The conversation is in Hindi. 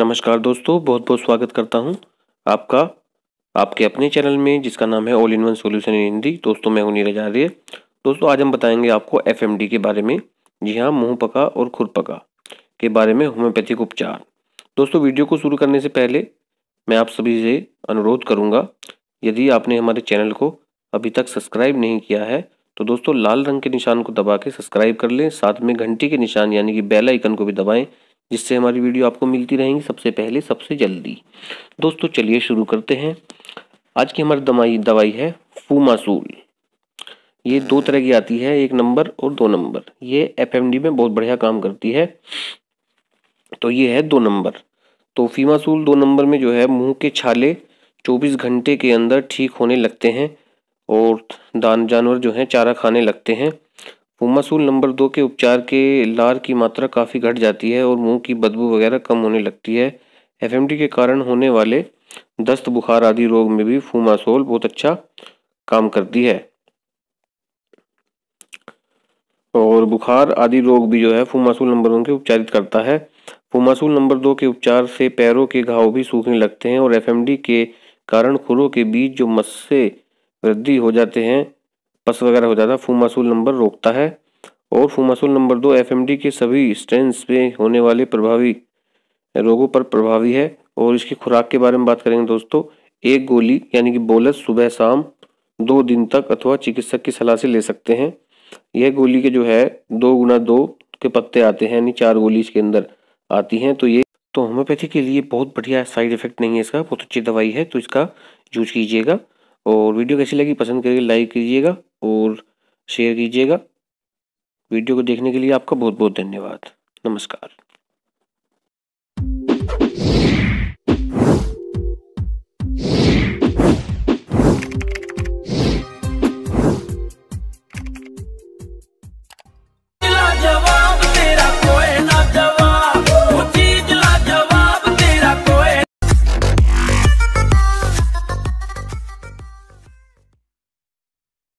नमस्कार दोस्तों बहुत बहुत स्वागत करता हूं आपका आपके अपने चैनल में जिसका नाम है all in one solution in Hindi दोस्तों मैं हूं नीरज आर्य दोस्तों आज हम बताएंगे आपको एफ के बारे में जी हाँ मुँह पका और खुर पका के बारे में होम्योपैथिक उपचार दोस्तों वीडियो को शुरू करने से पहले मैं आप सभी से अनुरोध करूँगा यदि आपने हमारे चैनल को अभी तक सब्सक्राइब नहीं किया है तो दोस्तों लाल रंग के निशान को दबा के सब्सक्राइब कर लें साथ में घंटी के निशान यानी कि बेल आइकन को भी दबाएं जिससे हमारी वीडियो आपको मिलती रहेंगी सबसे पहले सबसे जल्दी दोस्तों चलिए शुरू करते हैं आज की हमारी दवाई दवाई है फूमासूल ये दो तरह की आती है एक नंबर और दो नंबर ये एफ में बहुत बढ़िया काम करती है तो ये है दो नंबर तो फीमासूल दो नंबर में जो है मुंह के छाले 24 घंटे के अंदर ठीक होने लगते हैं और दान जानवर जो हैं चारा खाने लगते हैं उमासूल नंबर दो के उपचार के लार की मात्रा काफ़ी घट जाती है और मुंह की बदबू वगैरह कम होने लगती है एफएमडी के कारण होने वाले दस्त बुखार आदि रोग में भी फूमासोल बहुत अच्छा काम करती है और बुखार आदि रोग भी जो है फूमासूल नंबर वन के उपचारित करता है फूमासूल नंबर दो के उपचार से पैरों के घाव भी सूखने लगते हैं और एफएमडी के कारण खुरों के बीच जो मस्से वृद्धि हो जाते हैं पस वगैरह हो जाता है फूमासूल नंबर रोकता है और फूमासूल नंबर दो एफ के सभी स्ट्रेंस पे होने वाले प्रभावी रोगों पर प्रभावी है और इसकी खुराक के बारे में बात करेंगे दोस्तों एक गोली यानी कि बोलस सुबह शाम दो दिन तक अथवा चिकित्सक की सलाह से ले सकते हैं यह गोली के जो है दो गुना दो के पत्ते आते हैं यानी चार गोली इसके अंदर आती हैं तो ये तो होम्योपैथी के लिए बहुत बढ़िया साइड इफेक्ट नहीं है इसका बहुत अच्छी दवाई है तो इसका यूज कीजिएगा और वीडियो कैसी लगी पसंद करिए लाइक कीजिएगा और शेयर कीजिएगा वीडियो को देखने के लिए आपका बहुत बहुत धन्यवाद नमस्कार